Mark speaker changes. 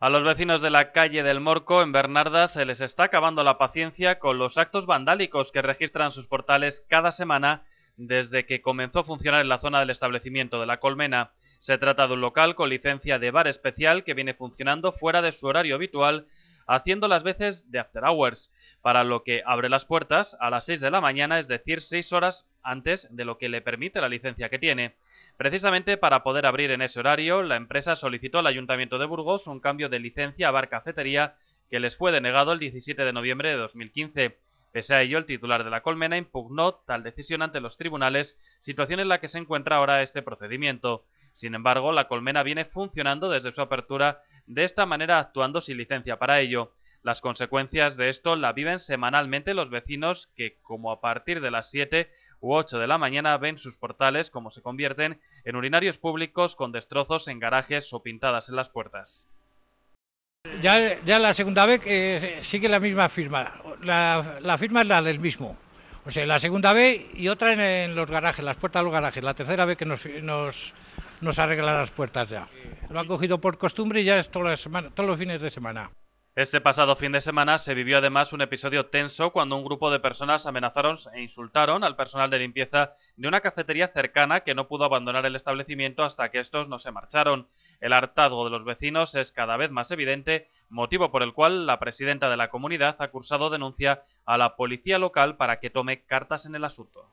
Speaker 1: A los vecinos de la calle del Morco, en Bernarda, se les está acabando la paciencia con los actos vandálicos que registran sus portales cada semana desde que comenzó a funcionar en la zona del establecimiento de la Colmena. Se trata de un local con licencia de bar especial que viene funcionando fuera de su horario habitual haciendo las veces de after hours, para lo que abre las puertas a las 6 de la mañana, es decir, 6 horas antes de lo que le permite la licencia que tiene. Precisamente para poder abrir en ese horario, la empresa solicitó al Ayuntamiento de Burgos un cambio de licencia a bar cafetería que les fue denegado el 17 de noviembre de 2015. Pese a ello, el titular de la colmena impugnó tal decisión ante los tribunales, situación en la que se encuentra ahora este procedimiento. Sin embargo, la colmena viene funcionando desde su apertura de esta manera actuando sin licencia para ello. Las consecuencias de esto la viven semanalmente los vecinos que, como a partir de las 7 u 8 de la mañana, ven sus portales como se convierten en urinarios públicos con destrozos en garajes o pintadas en las puertas.
Speaker 2: Ya, la segunda vez que eh, sigue la misma firma. La, firma es la del mismo. O sea, la segunda vez y otra en, los garajes, las puertas de los garajes. La tercera vez que nos nos arregla las puertas ya. Lo han cogido por costumbre y ya es todos los fines de semana.
Speaker 1: Este pasado fin de semana se vivió además un episodio tenso cuando un grupo de personas amenazaron e insultaron al personal de limpieza de una cafetería cercana que no pudo abandonar el establecimiento hasta que estos no se marcharon. El hartazgo de los vecinos es cada vez más evidente, motivo por el cual la presidenta de la comunidad ha cursado denuncia a la policía local para que tome cartas en el asunto.